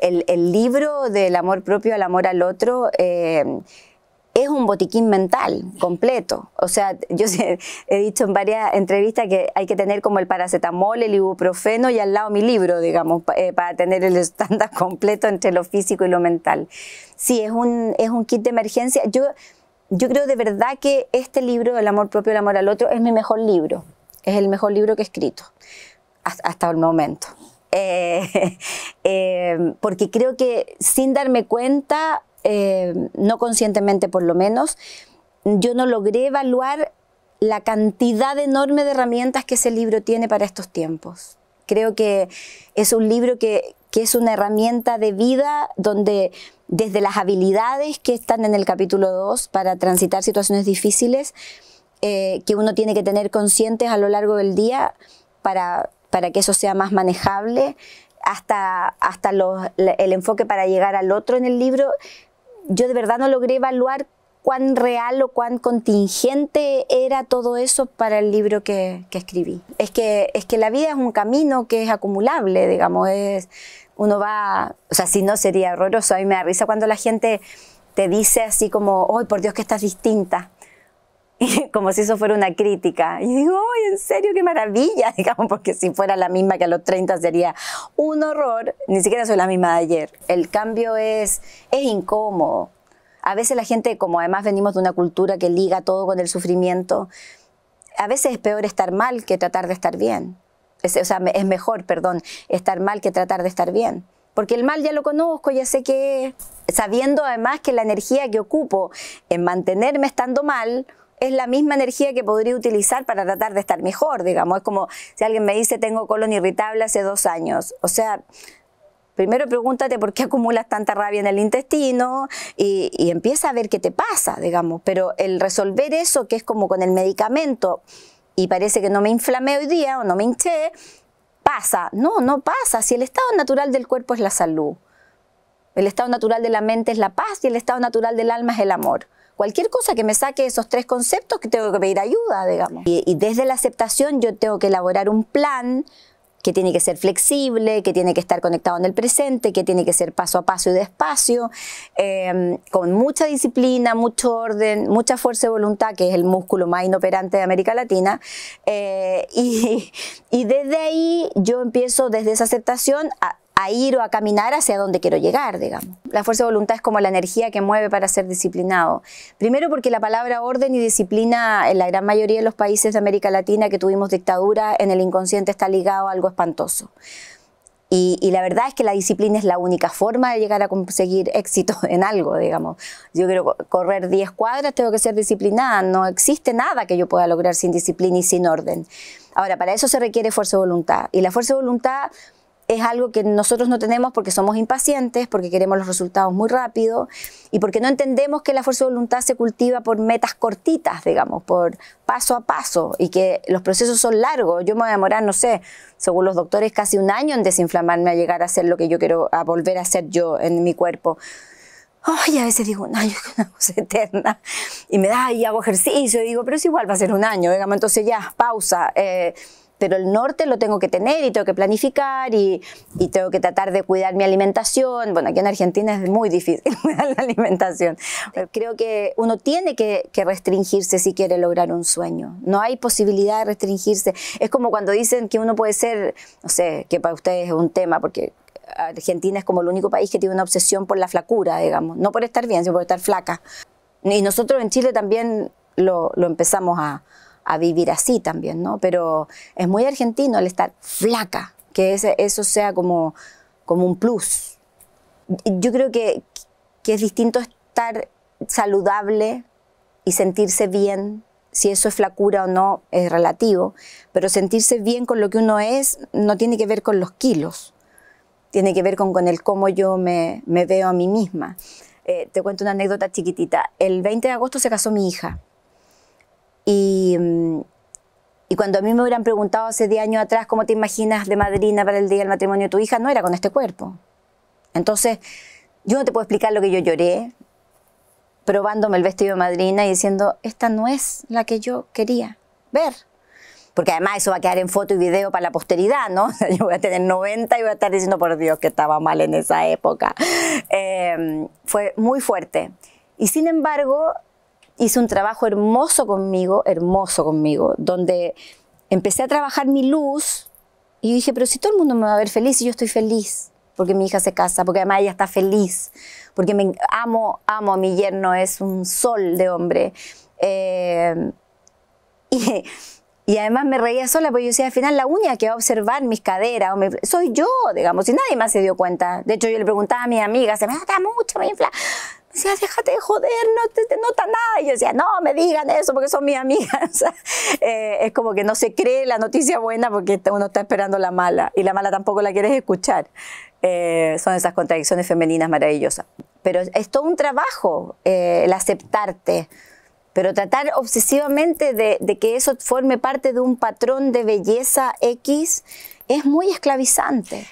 el, libro del amor propio al amor al otro eh, es un botiquín mental completo. O sea, yo he dicho en varias entrevistas que hay que tener como el paracetamol, el ibuprofeno y al lado mi libro, digamos, eh, para tener el estándar completo entre lo físico y lo mental. Sí, es un, es un kit de emergencia. Yo, yo creo de verdad que este libro, del amor propio, al amor al otro, es mi mejor libro. Es el mejor libro que he escrito hasta el momento. Eh, porque creo que sin darme cuenta, eh, no conscientemente por lo menos, yo no logré evaluar la cantidad enorme de herramientas que ese libro tiene para estos tiempos. Creo que es un libro que, es una herramienta de vida donde desde las habilidades que están en el capítulo 2 para transitar situaciones difíciles, eh, que uno tiene que tener conscientes a lo largo del día para para que eso sea más manejable, hasta, hasta el enfoque para llegar al otro en el libro, yo de verdad no logré evaluar cuán real o cuán contingente era todo eso para el libro que, escribí. Es que, es que la vida es un camino que es acumulable, digamos, es, uno va, o sea, si no sería horroroso, a mí me da risa cuando la gente te dice así como, hoy por Dios que estás distinta. como si eso fuera una crítica. Y digo, ¡ay, en serio, qué maravilla! Digamos, porque si fuera la misma que a los 30 sería un horror, ni siquiera soy la misma de ayer. El cambio es, es incómodo. A veces la gente, como además venimos de una cultura que liga todo con el sufrimiento, a veces es peor estar mal que tratar de estar bien. o sea, es mejor, perdón, estar mal que tratar de estar bien. Porque el mal ya lo conozco, ya sé que Sabiendo además que la energía que ocupo en mantenerme estando mal es la misma energía que podría utilizar para tratar de estar mejor, digamos. Es como si alguien me dice tengo colon irritable hace dos años. O sea, primero pregúntate por qué acumulas tanta rabia en el intestino y, empieza a ver qué te pasa, digamos. Pero el resolver eso, que es como con el medicamento, y parece que no me inflamé hoy día o no me hinché, pasa. No, no pasa. Si el estado natural del cuerpo es la salud. El estado natural de la mente es la paz y el estado natural del alma es el amor cualquier cosa que me saque esos tres conceptos, que tengo que pedir ayuda, digamos. Y, desde la aceptación yo tengo que elaborar un plan que tiene que ser flexible, que tiene que estar conectado en el presente, que tiene que ser paso a paso y despacio, em, con mucha disciplina, mucho orden, mucha fuerza de voluntad, que es el músculo más inoperante de América Latina. Eh, y, y desde ahí yo empiezo, desde esa aceptación, a, a ir o a caminar hacia donde quiero llegar, digamos. La fuerza de voluntad es como la energía que mueve para ser disciplinado. Primero porque la palabra orden y disciplina en la gran mayoría de los países de América Latina que tuvimos dictadura en el inconsciente está ligado a algo espantoso. Y, la verdad es que la disciplina es la única forma de llegar a conseguir éxito en algo, digamos. Yo quiero correr 10 cuadras, tengo que ser disciplinada. No existe nada que yo pueda lograr sin disciplina y sin orden. Ahora, para eso se requiere fuerza de voluntad. Y la fuerza de voluntad es algo que nosotros no tenemos porque somos impacientes, porque queremos los resultados muy rápido y porque no entendemos que la fuerza de voluntad se cultiva por metas cortitas, digamos, por paso a paso y que los procesos son largos. Yo me voy a demorar, no sé, según los doctores, casi un año en desinflamarme a llegar a hacer lo que yo quiero, a volver a hacer yo en mi cuerpo. ay a veces digo, un año es una cosa eterna. Y me da, y hago ejercicio, y digo, pero es igual, va a ser un año, digamos, entonces ya, pausa. Eh, pero el norte lo tengo que tener y tengo que planificar y, tengo que tratar de cuidar mi alimentación. Bueno, aquí en Argentina es muy difícil cuidar la alimentación. Eh, creo que uno tiene que, restringirse si quiere lograr un sueño. No hay posibilidad de restringirse. Es como cuando dicen que uno puede ser, no sé, que para ustedes es un tema, porque Argentina es como el único país que tiene una obsesión por la flacura, digamos, no por estar bien, sino por estar flaca. Y nosotros en Chile también lo empezamos a, a vivir así también, ¿no? Pero es muy argentino el estar flaca, que eso sea como, como un plus. Yo creo que, es distinto estar saludable y sentirse bien, si eso es flacura o no es relativo, pero sentirse bien con lo que uno es no tiene que ver con los kilos, tiene que ver con, con el cómo yo me, veo a mí misma. Eh, te cuento una anécdota chiquitita. El 20 de agosto se casó mi hija Mm, y, cuando a mí me hubieran preguntado hace 10 años atrás cómo te imaginas de madrina para el día del matrimonio de tu hija, no era con este cuerpo. Entonces, yo no te puedo explicar lo que yo lloré probándome el vestido de madrina y diciendo, esta no es la que yo quería ver. Porque además eso va a quedar en foto y video para la posteridad, ¿no? yo voy a tener 90 y voy a estar diciendo, por Dios, que estaba mal en esa época. Em, fue muy fuerte. Y sin embargo, Hice un trabajo hermoso conmigo, hermoso conmigo, donde empecé a trabajar mi luz y dije, pero si todo el mundo me va a ver feliz y yo estoy feliz, porque mi hija se casa, porque además ella está feliz, porque amo, amo a mi yerno, es un sol de hombre. Eh, y, además me reía sola porque yo decía, al final la única que va a observar mis caderas soy yo, digamos, y nadie más se dio cuenta. De hecho, yo le preguntaba a mi amiga, se me nota mucho, me infla. Decía, déjate de joder, no te, nota nada. Y yo decía, no me digan eso porque son mis amigas. Eh, es como que no se cree la noticia buena porque uno está esperando la mala y la mala tampoco la quieres escuchar. Eh, son esas contradicciones femeninas maravillosas. Pero es todo un trabajo eh, el aceptarte, pero tratar obsesivamente de, de que eso forme parte de un patrón de belleza X es muy esclavizante.